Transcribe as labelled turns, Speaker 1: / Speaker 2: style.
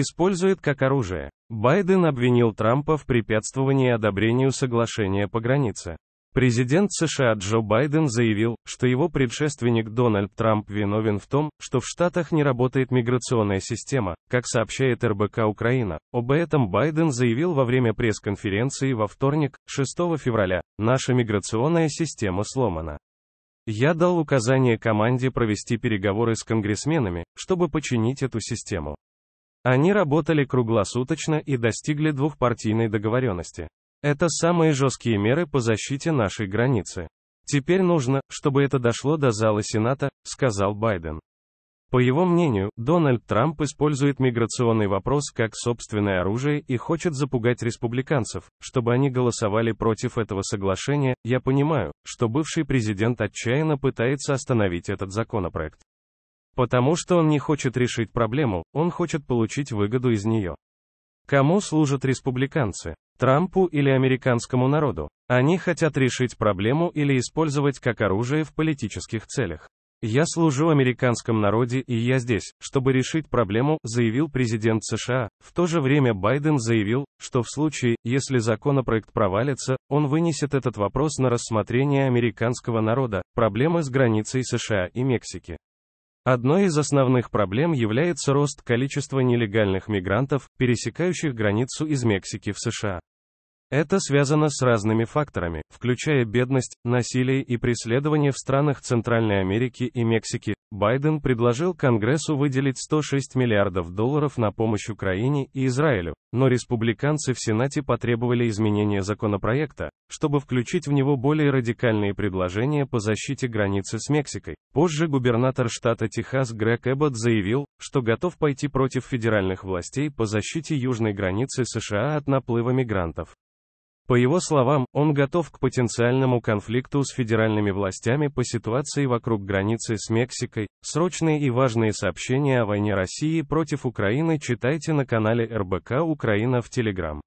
Speaker 1: использует как оружие. Байден обвинил Трампа в препятствовании одобрению соглашения по границе. Президент США Джо Байден заявил, что его предшественник Дональд Трамп виновен в том, что в Штатах не работает миграционная система, как сообщает РБК Украина. Об этом Байден заявил во время пресс-конференции во вторник, 6 февраля. Наша миграционная система сломана. Я дал указание команде провести переговоры с конгрессменами, чтобы починить эту систему. Они работали круглосуточно и достигли двухпартийной договоренности. Это самые жесткие меры по защите нашей границы. Теперь нужно, чтобы это дошло до зала Сената, сказал Байден. По его мнению, Дональд Трамп использует миграционный вопрос как собственное оружие и хочет запугать республиканцев, чтобы они голосовали против этого соглашения. Я понимаю, что бывший президент отчаянно пытается остановить этот законопроект. Потому что он не хочет решить проблему, он хочет получить выгоду из нее. Кому служат республиканцы? Трампу или американскому народу? Они хотят решить проблему или использовать как оружие в политических целях. «Я служу американскому народе и я здесь, чтобы решить проблему», заявил президент США. В то же время Байден заявил, что в случае, если законопроект провалится, он вынесет этот вопрос на рассмотрение американского народа, проблемы с границей США и Мексики. Одной из основных проблем является рост количества нелегальных мигрантов, пересекающих границу из Мексики в США. Это связано с разными факторами, включая бедность, насилие и преследование в странах Центральной Америки и Мексики. Байден предложил Конгрессу выделить 106 миллиардов долларов на помощь Украине и Израилю, но республиканцы в Сенате потребовали изменения законопроекта, чтобы включить в него более радикальные предложения по защите границы с Мексикой. Позже губернатор штата Техас Грег Эббот заявил, что готов пойти против федеральных властей по защите южной границы США от наплыва мигрантов. По его словам, он готов к потенциальному конфликту с федеральными властями по ситуации вокруг границы с Мексикой. Срочные и важные сообщения о войне России против Украины читайте на канале РБК Украина в Телеграм.